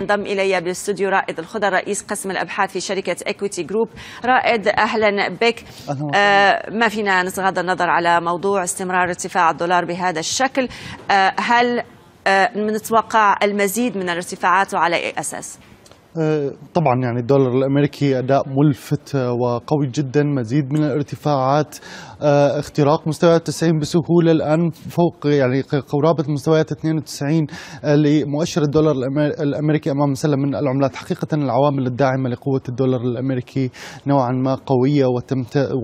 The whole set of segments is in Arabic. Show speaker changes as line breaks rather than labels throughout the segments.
انضم الي بالاستوديو رائد الخضر رئيس قسم الابحاث في شركه اكويتي جروب رائد اهلا بك آه ما فينا نتغاضى النظر على موضوع استمرار ارتفاع الدولار بهذا الشكل آه هل آه نتوقع المزيد من الارتفاعات وعلى اي اساس؟
آه، طبعا يعني الدولار الامريكي اداء ملفت آه، وقوي جدا مزيد من الارتفاعات آه، اختراق مستويات 90 بسهوله الان فوق يعني قرابه مستويات 92 لمؤشر الدولار الامريكي امام سله من العملات حقيقه العوامل الداعمه لقوه الدولار الامريكي نوعا ما قويه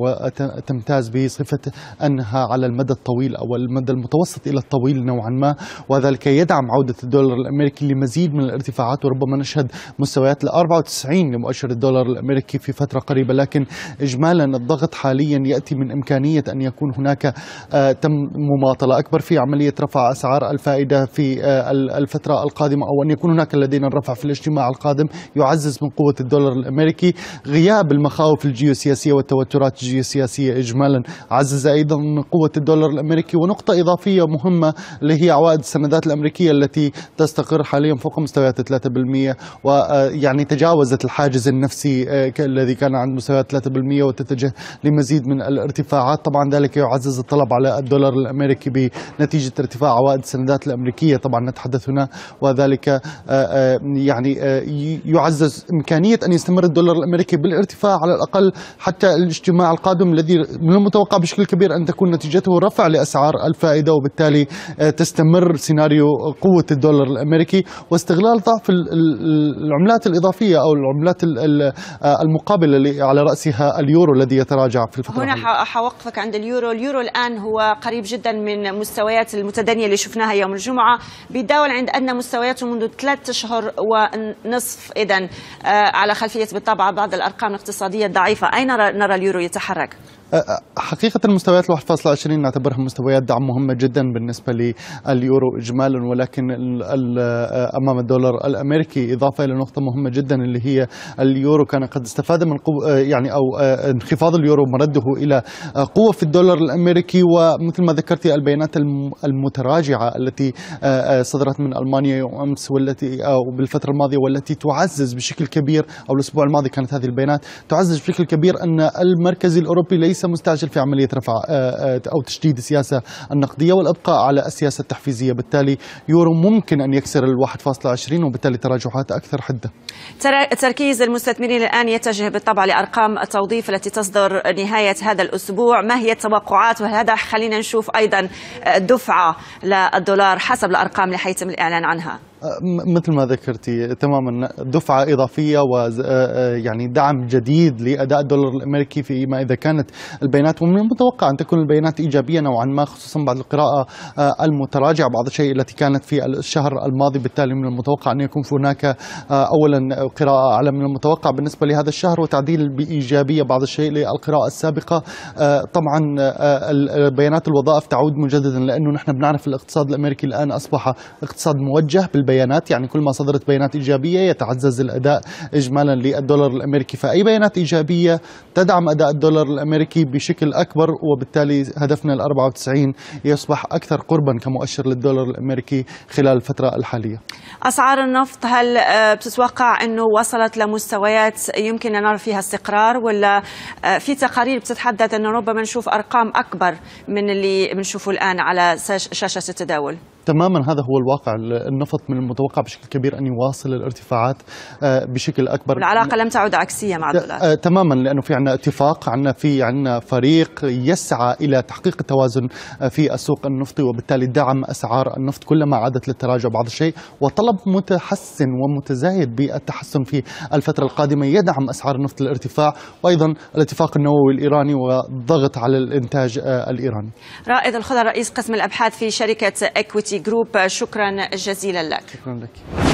وتمتاز بصفه انها على المدى الطويل او المدى المتوسط الى الطويل نوعا ما وذلك يدعم عوده الدولار الامريكي لمزيد من الارتفاعات وربما نشهد مستوى مستويات ال 94 لمؤشر الدولار الامريكي في فتره قريبه لكن اجمالا الضغط حاليا ياتي من امكانيه ان يكون هناك آه، تم مماطله اكبر في عمليه رفع اسعار الفائده في آه، الفتره القادمه او ان يكون هناك لدينا الرفع في الاجتماع القادم يعزز من قوه الدولار الامريكي غياب المخاوف الجيوسياسيه والتوترات الجيوسياسيه اجمالا عزز ايضا من قوه الدولار الامريكي ونقطه اضافيه مهمه اللي هي عوائد السندات الامريكيه التي تستقر حاليا فوق مستويات 3% و آه، يعني تجاوزت الحاجز النفسي آه، الذي كان عند مستويات 3% وتتجه لمزيد من الارتفاعات طبعا ذلك يعزز الطلب على الدولار الامريكي بنتيجه ارتفاع عوائد السندات الامريكيه طبعا نتحدث هنا وذلك آه، آه، يعني يعزز امكانيه ان يستمر الدولار الامريكي بالارتفاع على الاقل حتى الاجتماع القادم الذي من المتوقع بشكل كبير ان تكون نتيجته رفع لاسعار الفائده وبالتالي تستمر سيناريو قوه الدولار الامريكي واستغلال ضعف العملات العملات الإضافية أو العملات آه، المقابلة اللي على رأسها اليورو الذي يتراجع في الفترة هنا
حوقفك عند اليورو اليورو الآن هو قريب جدا من مستويات المتدنية اللي شفناها يوم الجمعة بيتداول عند أن مستوياته منذ ثلاثة أشهر ونصف إذا آه، على خلفية بالطبع بعض الأرقام الاقتصادية الضعيفة أين نرى اليورو يتحرك؟
أه، أه، حقيقة المستويات 1.20 نعتبرها مستويات دعم مهمة جدا بالنسبة لليورو إجمالا ولكن أه، أمام الدولار الأمريكي إضافة إلى نقطة مهمة جدا اللي هي اليورو كان قد استفاد من قو يعني أو انخفاض اليورو مرده إلى قوة في الدولار الأمريكي ومثل ما ذكرت البيانات المتراجعة التي صدرت من ألمانيا يوم أمس والتي أو بالفترة الماضية والتي تعزز بشكل كبير أو الأسبوع الماضي كانت هذه البيانات تعزز بشكل كبير أن المركز الأوروبي ليس ليس مستعجل في عملية رفع آه، آه، أو تشديد السياسة النقدية والإبقاء على السياسة التحفيزية بالتالي يورو ممكن أن يكسر ال 1.20 وبالتالي تراجعات أكثر حدة
تركيز المستثمرين الآن يتجه بالطبع لأرقام التوظيف التي تصدر نهاية هذا الأسبوع ما هي التوقعات وهذا خلينا نشوف أيضا دفعة للدولار حسب الأرقام اللي حيتم الإعلان عنها
مثل ما ذكرتي تماما دفعة إضافية و آه، آه، يعني دعم جديد لأداء الدولار الأمريكي فيما إذا كانت البيانات ومن المتوقع أن تكون البيانات إيجابية نوعا ما خصوصا بعد القراءة آه، المتراجعة بعض الشيء التي كانت في الشهر الماضي بالتالي من المتوقع أن يكون هناك أولا قراءة أعلى من المتوقع بالنسبة لهذا الشهر وتعديل بإيجابية بعض الشيء للقراءة السابقة طبعا بيانات الوظائف تعود مجددا لأنه نحن بنعرف الاقتصاد الأمريكي الآن أصبح اقتصاد موجه بال البيانات يعني كل ما صدرت بيانات إيجابية يتعزز الأداء إجمالا للدولار الأمريكي فأي بيانات إيجابية تدعم أداء الدولار الأمريكي بشكل أكبر وبالتالي هدفنا ال 94 يصبح أكثر قربا كمؤشر للدولار الأمريكي خلال الفترة الحالية
أسعار النفط هل آه، بتتوقع أنه وصلت لمستويات يمكن أن نرى فيها استقرار ولا آه، في تقارير بتتحدث أنه ربما نشوف أرقام أكبر من اللي بنشوفه الآن على شاشة التداول
تماما هذا هو الواقع النفط من المتوقع بشكل كبير أن يواصل الارتفاعات آه، بشكل أكبر العلاقة
لم تعد عكسية مع الدولار
آه، تماما لأنه في عنا اتفاق عنا في عنا فريق يسعى إلى تحقيق التوازن آه، في السوق النفطي وبالتالي دعم أسعار النفط كلما عادت للتراجع بعض الشيء وطلب متحسن ومتزايد بالتحسن في الفترة القادمة يدعم أسعار النفط الارتفاع وأيضا الاتفاق النووي الإيراني والضغط على الإنتاج الإيراني
رائد الخضر رئيس قسم الأبحاث في شركة إكويتي جروب شكرا جزيلا لك
شكرا لك